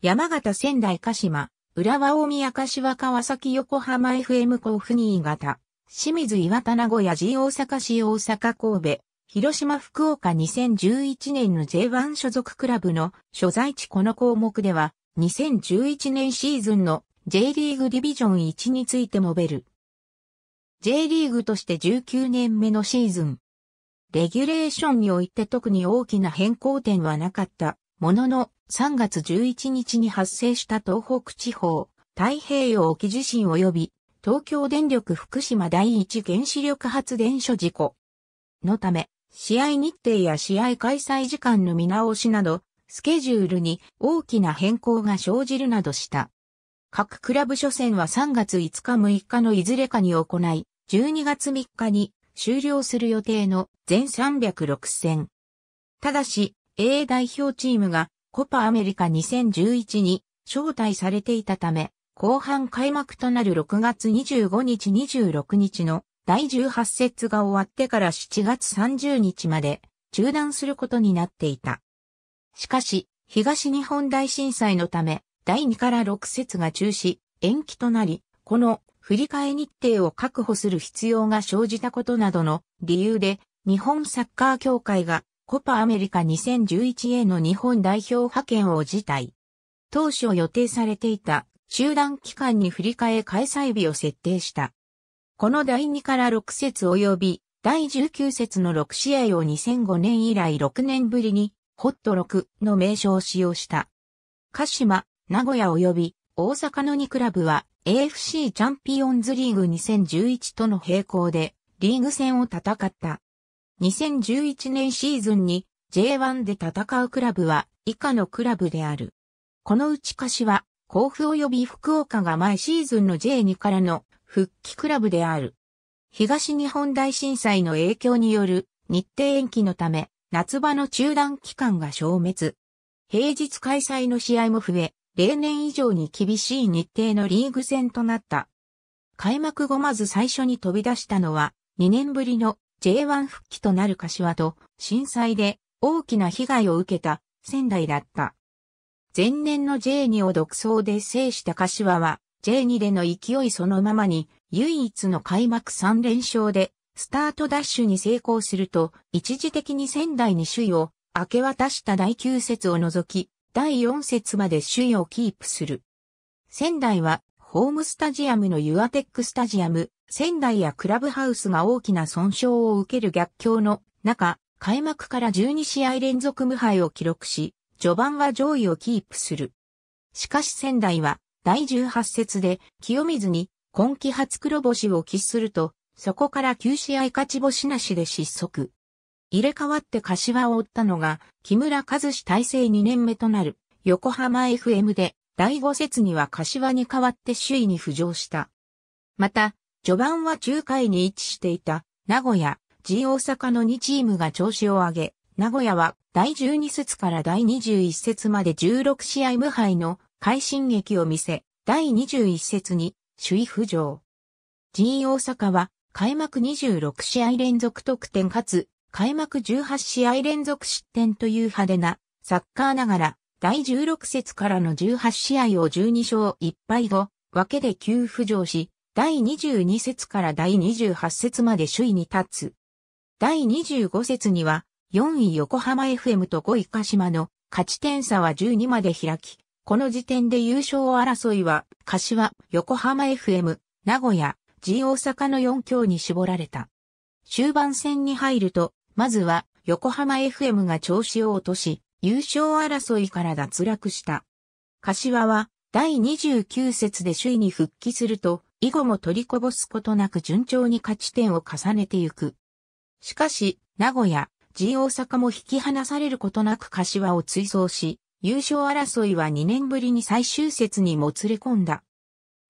山形仙台鹿島、浦和大宮柏川崎横浜 FM 甲府新潟、清水岩田名古屋 G 大阪市大阪神戸、広島福岡2011年の J1 所属クラブの所在地この項目では、2011年シーズンの J リーグディビジョン1についてもベル。J リーグとして19年目のシーズン。レギュレーションにおいて特に大きな変更点はなかった。ものの3月11日に発生した東北地方太平洋沖地震及び東京電力福島第一原子力発電所事故のため試合日程や試合開催時間の見直しなどスケジュールに大きな変更が生じるなどした。各クラブ初戦は3月5日6日のいずれかに行い、12月3日に終了する予定の全306戦。ただし、A 代表チームがコパアメリカ2011に招待されていたため、後半開幕となる6月25日26日の第18節が終わってから7月30日まで中断することになっていた。しかし、東日本大震災のため、第2から6節が中止、延期となり、この振り替え日程を確保する必要が生じたことなどの理由で、日本サッカー協会がコパアメリカ 2011A の日本代表派遣を辞退。当初予定されていた中断期間に振り替え開催日を設定した。この第2から6節及び第19節の6試合を2005年以来6年ぶりにホット6の名称を使用した。鹿島、名古屋及び大阪の2クラブは AFC チャンピオンズリーグ2011との並行でリーグ戦を戦った。2011年シーズンに J1 で戦うクラブは以下のクラブである。このうちは甲府及び福岡が前シーズンの J2 からの復帰クラブである。東日本大震災の影響による日程延期のため、夏場の中断期間が消滅。平日開催の試合も増え、例年以上に厳しい日程のリーグ戦となった。開幕後まず最初に飛び出したのは、2年ぶりの J1 復帰となる柏と震災で大きな被害を受けた仙台だった。前年の J2 を独走で制した柏は J2 での勢いそのままに唯一の開幕3連勝でスタートダッシュに成功すると一時的に仙台に首位を明け渡した第9節を除き第4節まで首位をキープする。仙台はホームスタジアムのユアテックスタジアム、仙台やクラブハウスが大きな損傷を受ける逆境の中、開幕から12試合連続無敗を記録し、序盤は上位をキープする。しかし仙台は、第18節で清水に今季初黒星を喫すると、そこから9試合勝ち星なしで失速。入れ替わって柏を追ったのが、木村和志体制2年目となる、横浜 FM で、第5節には柏に代わって首位に浮上した。また、序盤は中海に位置していた、名古屋、G 大阪の2チームが調子を上げ、名古屋は第12節から第21節まで16試合無敗の快進撃を見せ、第21節に首位浮上。G 大阪は開幕26試合連続得点かつ開幕18試合連続失点という派手なサッカーながら第16節からの18試合を12勝1敗後、分けで急浮上し、第22節から第28節まで首位に立つ。第25節には、4位横浜 FM と5位鹿島の勝ち点差は12まで開き、この時点で優勝争いは、柏、横浜 FM、名古屋、G 大阪の4強に絞られた。終盤戦に入ると、まずは横浜 FM が調子を落とし、優勝争いから脱落した。柏は第29節で首位に復帰すると、以後も取りこぼすことなく順調に勝ち点を重ねてゆく。しかし、名古屋、G 大阪も引き離されることなく柏を追走し、優勝争いは2年ぶりに最終節にもつれ込んだ。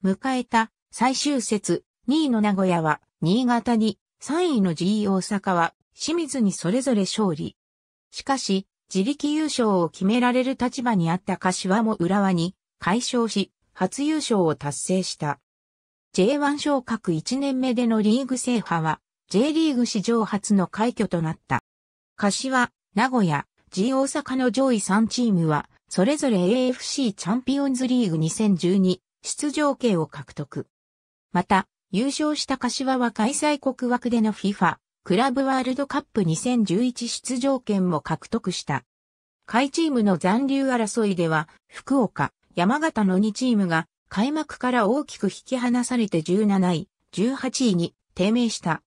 迎えた最終節、2位の名古屋は新潟に、3位の G 大阪は清水にそれぞれ勝利。しかし、自力優勝を決められる立場にあった柏も浦和に解消し、初優勝を達成した。J1 昇格1年目でのリーグ制覇は、J リーグ史上初の快挙となった。柏、名古屋、G 大阪の上位3チームは、それぞれ AFC チャンピオンズリーグ2012出場権を獲得。また、優勝した柏は開催国枠での FIFA クラブワールドカップ2011出場権も獲得した。下チームの残留争いでは、福岡、山形の2チームが開幕から大きく引き離されて17位、18位に低迷した。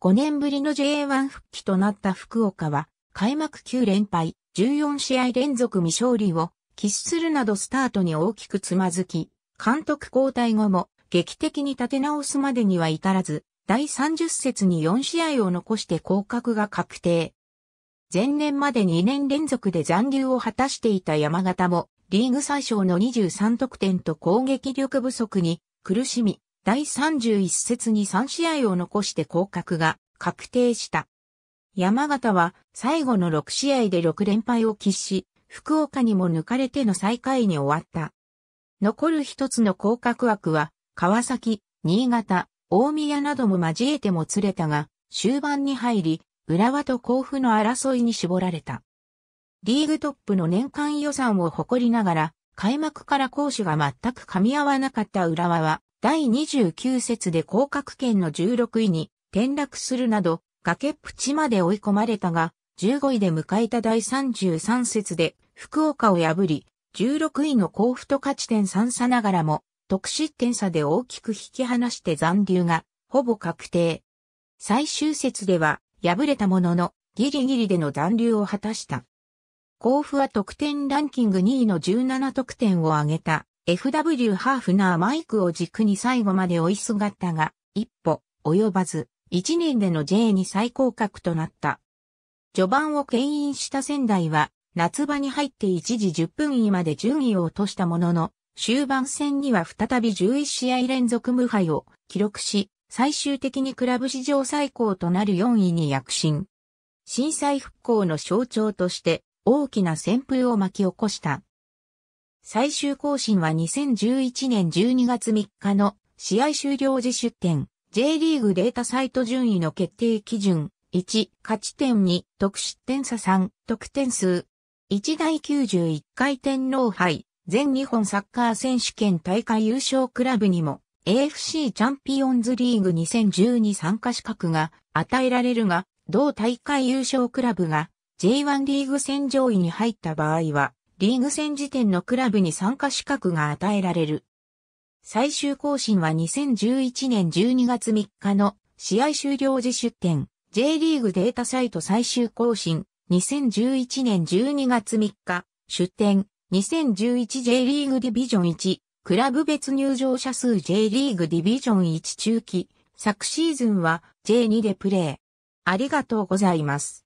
5年ぶりの J1 復帰となった福岡は、開幕9連敗、14試合連続未勝利を喫するなどスタートに大きくつまずき、監督交代後も劇的に立て直すまでには至らず、第30節に4試合を残して降格が確定。前年まで2年連続で残留を果たしていた山形も、リーグ最小の23得点と攻撃力不足に苦しみ、第31節に3試合を残して降格が確定した。山形は最後の6試合で6連敗を喫し、福岡にも抜かれての最下位に終わった。残る一つの降格枠は、川崎、新潟、大宮なども交えてもつれたが、終盤に入り、浦和と甲府の争いに絞られた。リーグトップの年間予算を誇りながら、開幕から攻守が全く噛み合わなかった浦和は、第29節で降格圏の16位に転落するなど、崖っぷちまで追い込まれたが、15位で迎えた第33節で福岡を破り、16位の甲府と勝ち点3差ながらも得失点差で大きく引き離して残留がほぼ確定。最終節では敗れたもののギリギリでの残留を果たした。甲府は得点ランキング2位の17得点を挙げた FW ハーフナーマイクを軸に最後まで追いすがったが、一歩及ばず、1年での J2 最高格となった。序盤を牽引した仙台は、夏場に入って一時10分位まで順位を落としたものの、終盤戦には再び11試合連続無敗を記録し、最終的にクラブ史上最高となる4位に躍進。震災復興の象徴として大きな旋風を巻き起こした。最終更新は2011年12月3日の試合終了時出点 J リーグデータサイト順位の決定基準1勝ち点2得失点差3得点数1第91回天皇杯全日本サッカー選手権大会優勝クラブにも AFC チャンピオンズリーグ2010に参加資格が与えられるが、同大会優勝クラブが J1 リーグ戦上位に入った場合は、リーグ戦時点のクラブに参加資格が与えられる。最終更新は2011年12月3日の試合終了時出展 J リーグデータサイト最終更新2011年12月3日出展 2011J リーグディビジョン1、クラブ別入場者数 J リーグディビジョン1中期、昨シーズンは J2 でプレー。ありがとうございます。